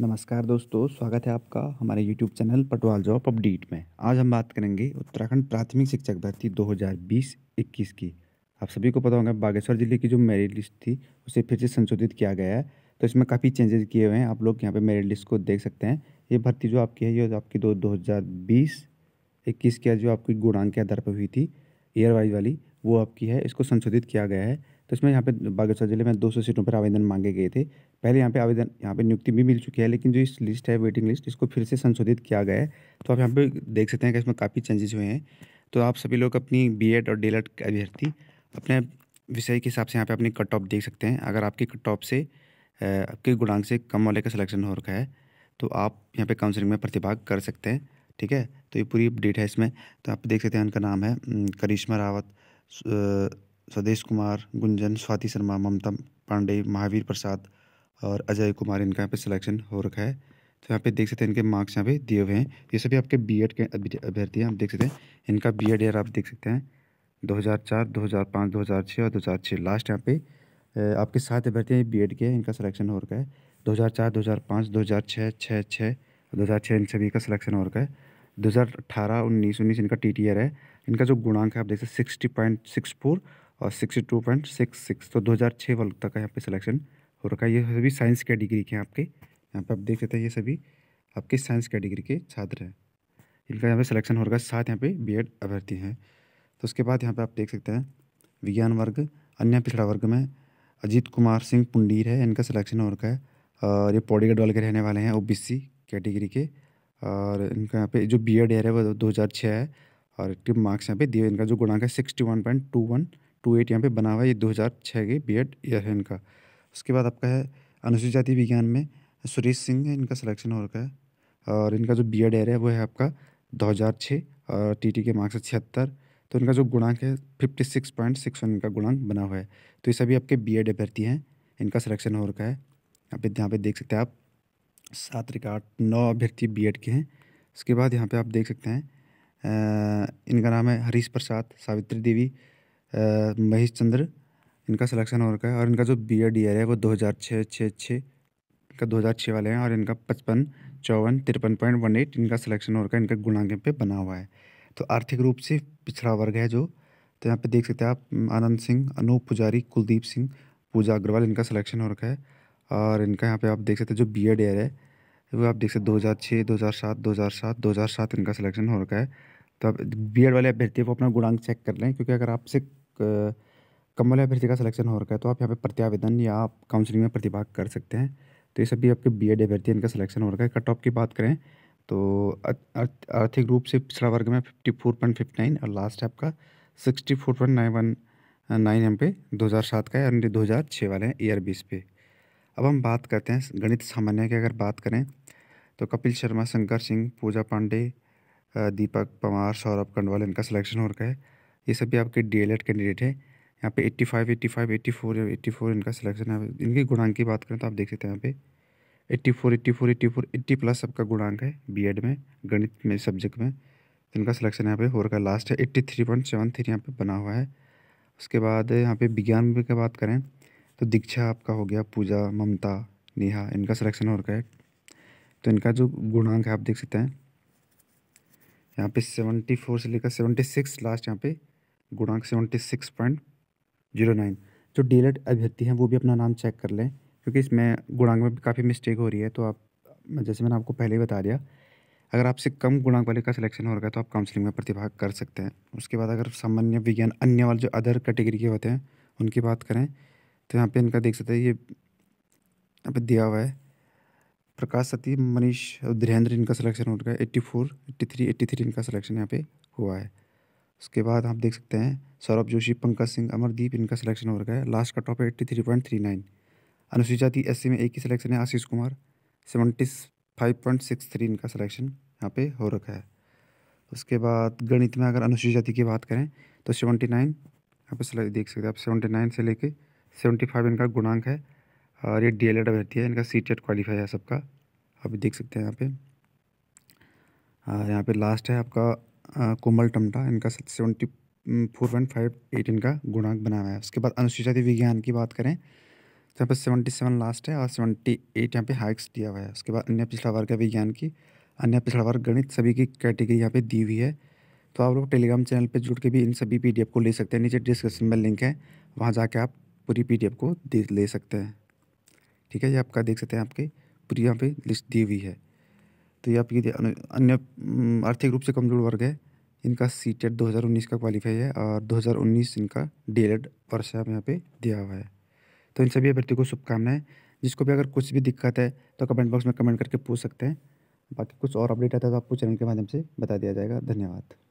नमस्कार दोस्तों स्वागत है आपका हमारे YouTube channel Patwal job update में आज हम बात करेंगे उत्तराखंड प्राथमिक शिक्षक भर्ती 2020-21 की आप सभी को पता होगा बागेश्वर जिले की जो मेरिट लिस्ट थी उसे फिर से संशोधित किया गया है तो इसमें काफ़ी चेंजेस किए हुए हैं आप लोग यहाँ पर मेरिट लिस्ट को देख सकते हैं ये भर्ती जो आपकी है ये आपकी दो दो हज़ार की जो आपकी गुणांक के आधार पर हुई थी ईयर वाइज वाली वो आपकी है इसको संशोधित किया गया है तो इसमें यहाँ पे बागेश्वर जिले में 200 सीटों पर आवेदन मांगे गए थे पहले यहाँ पे आवेदन यहाँ पे नियुक्ति भी मिल चुकी है लेकिन जो इस लिस्ट है वेटिंग लिस्ट इसको फिर से संशोधित किया गया है तो आप यहाँ पे देख सकते हैं कि इसमें काफ़ी चेंजेस हुए हैं तो आप सभी लोग अपनी बी और डी अभ्यर्थी अपने विषय के हिसाब से यहाँ पर अपनी कट ऑफ देख सकते हैं अगर आपके कट ऑफ से आपके गुणांक से कम वाले का सिलेक्शन हो रखा है तो आप यहाँ पर काउंसिलिंग में प्रतिभाग कर सकते हैं ठीक है तो ये पूरी अपडेट है इसमें तो आप देख सकते हैं उनका नाम है करिश्मा रावत स्वदेश कुमार गुंजन स्वाति शर्मा ममता पांडे महावीर प्रसाद और अजय कुमार इनका यहाँ पे सिलेक्शन हो रखा है तो यहाँ पे देख सकते हैं इनके मार्क्स यहाँ पे दिए हुए हैं ये सभी आपके बी के अभ्यर्थी हैं आप देख सकते हैं इनका बी ईयर आप देख सकते हैं 2004, 2005, 2006 और 2006 लास्ट यहाँ पे आपके सात अभ्यर्थी हैं बी के इनका सिलेक्शन हो रखा है 2004, 2005, 2006, 6, 6, छः इन सभी का सिलेक्शन हो रखा है 2018, 19, 19 इनका टी है इनका जो गुणांक है आप देख सकते हैं सिक्सटी पॉइंट सिक्स फोर और sixty two point six six तो दो हज़ार छः वर्ग तक का यहाँ पे सिलेक्शन हो रखा है ये सभी साइंस कैटिगरी के हैं आपके यहाँ पे आप देख सकते हैं ये सभी आपके साइंस कैटिगरी के छात्र हैं इनका यहाँ पे सिलेक्शन हो रखा है साथ यहाँ पे बीएड अभ्यर्थी हैं तो उसके बाद यहाँ पे आप देख सकते हैं विज्ञान वर्ग अन्य पिछड़ा वर्ग में अजीत कुमार सिंह पुंडीर है इनका सिलेक्शन हो रखा है और ये पौड़ीगढ़ वाले के रहने वाले हैं ओ कैटेगरी के और इनका यहाँ पे जो बी एड है वो दो हज़ार छः है और मार्क्स यहाँ पे दिए इनका जो गुणांक है sixty one point two one two eight यहाँ पर बना हुआ है ये दो हज़ार छः के बी एड ईयर है इनका उसके बाद आपका है अनुसूचित जाति विज्ञान में सुरेश सिंह है इनका सिलेक्शन हो रखा है और इनका जो बी एड एयर है वो है आपका दो हज़ार छः और टी टी के मार्क्स है छिहत्तर तो इनका जो गुणांक है fifty six point six one इनका गुणांक बना हुआ है तो ये सभी आपके बी एड अभ्यर्थी हैं इनका सिलेक्शन हो रखा है आप यहाँ पे देख सकते हैं आप सात रिकार्ड नौ अभ्यर्थी बी एड के हैं उसके बाद यहाँ पे आप देख सकते हैं इनका नाम है हरीश प्रसाद सावित्री देवी महेश चंद्र इनका सिलेक्शन हो रखा है और इनका जो बी एड ईयर है वो दो हज़ार छः छः छः इनका दो हज़ार छः वाले हैं और इनका पचपन चौवन तिरपन पॉइंट वन एट इनका सिलेक्शन हो रखा है इनका गुणांक पे बना हुआ है तो आर्थिक रूप से पिछड़ा वर्ग है जो तो यहाँ पे देख सकते हैं आप आनंद सिंह अनूप पुजारी कुलदीप सिंह पूजा अग्रवाल इनका सिलेक्शन हो रखा है और इनका यहाँ पे आप देख सकते हैं जो बी एड एयर है वो आप देख सकते दो हज़ार छः दो हज़ार सात दो हज़ार सात दो हज़ार सात इनका सिलेक्शन हो रखा है तो आप बी एड वाले अभ्यर्थी को अपना गुणांक चेक कर लें क्योंकि अगर आपसे कमल या का सिलेक्शन हो रखा है तो आप यहाँ पे प्रत्यावेदन या आप काउंसिलिंग में प्रतिभाग कर सकते हैं तो ये सभी आपके बी एड अभ्यर्थी इनका सिलेक्शन हो रखा है कट ऑफ की बात करें तो आर्थिक रूप से पिछड़ा वर्ग में fifty four point fifty nine और लास्ट है आपका sixty four point nine one nine एम पे दो हज़ार सात का है यानी दो हज़ार छः वाले हैं ईयर बीस पे अब हम बात करते हैं गणित सामान्य की अगर बात करें तो कपिल शर्मा शंकर सिंह पूजा पांडे दीपक पवार सौरभ कंडवाल इनका सिलेक्शन हो रखा है ये सभी आपके डी कैंडिडेट है यहाँ पे 85, 85, 84 एट्टी 84 इनका सिलेक्शन है इनके गुणांक की बात करें तो आप देख सकते हैं यहाँ पे 84, 84, 84, 80 प्लस सबका गुणांक है बीएड में गणित में सब्जेक्ट में तो इनका सिलेक्शन यहाँ पे हो रखा लास्ट है eighty three point seven three यहाँ पर बना हुआ है उसके बाद यहाँ पे विज्ञान की बात करें तो दीक्षा आपका हो गया पूजा ममता नेहा इनका सिलेक्शन हो रखा है तो इनका जो गुणांक है आप देख सकते हैं यहाँ पे सेवेंटी फोर से लेकर सेवेंटी सिक्स लास्ट यहाँ पे गुणांक seventy six point zero nine जो डीलेट अभ्यर्थी हैं वो भी अपना नाम चेक कर लें क्योंकि इसमें गुणांक में काफ़ी मिस्टेक हो रही है तो आप जैसे मैंने आपको पहले ही बता दिया अगर आपसे कम गुणांक वाले का सिलेक्शन हो रहा है तो आप काउंसलिंग में प्रतिभाग कर सकते हैं उसके बाद अगर सामान्य विज्ञान अन्य वाले जो अदर कैटेगरी के होते हैं उनकी बात करें तो यहाँ पे इनका देख सकते हैं ये यहाँ दिया हुआ है प्रकाश सती मनीष और धीरेन्द्र इनका सिलेक्शन हो रहा है eighty four eighty three eighty three इनका सिलेक्शन यहाँ पे हुआ है उसके बाद आप देख सकते हैं सौरभ जोशी पंकज सिंह अमरदीप इनका सिलेक्शन हो रखा है लास्ट का टॉप है eighty three point three nine अनुसूचित जाति एस में एक ही सिलेक्शन है Ashish Kumar seventy five point six three इनका सिलेक्शन यहाँ पे हो रखा है उसके बाद गणित में अगर अनुसूचित जाति की बात करें तो सेवेंटी नाइन यहाँ पे देख सकते हैं आप सेवेंटी नाइन से लेके सेवेंटी फाइव इनका गुणांक है और ये डी एल एड अभ्यर्थी है इनका सी टेट क्वालिफाई है सबका आप देख सकते हैं यहाँ पे यहाँ पे लास्ट है आपका कोमल टमटा इनका seventy four point five eight इनका गुणांक बना हुआ है उसके बाद अनुसूचित विज्ञान की बात करें तो यहाँ पर सेवेंटी सेवन लास्ट है और सेवेंटी एट यहाँ पे हाइक्स दिया हुआ है उसके बाद अन्य पिछड़ा वर्ग है विज्ञान की अन्य पिछड़ा वर्ग गणित सभी की कैटेगरी यहाँ पे दी हुई है तो आप लोग टेलीग्राम चैनल पे जुड़ के भी इन सभी पी को ले सकते हैं नीचे डिस्क्रिप्शन में लिंक है वहाँ जाके आप पूरी पी को ले सकते हैं ठीक है ये आपका देख सकते हैं आपकी पूरी यहाँ पे लिस्ट दी हुई है तो ये आपकी अन्य आर्थिक रूप से कमज़ोर वर्ग है इनका e सी टेट का क्वालिफाई है और 2019 इनका डी एड e वर्ष है यहाँ पे दिया हुआ है तो इन सभी अभ्यर्थियों को शुभकामनाएं जिसको भी अगर कुछ भी दिक्कत है तो कमेंट बॉक्स में कमेंट करके पूछ सकते हैं बाकी कुछ और अपडेट आता है तो आपको चैनल के माध्यम से बता दिया जाएगा धन्यवाद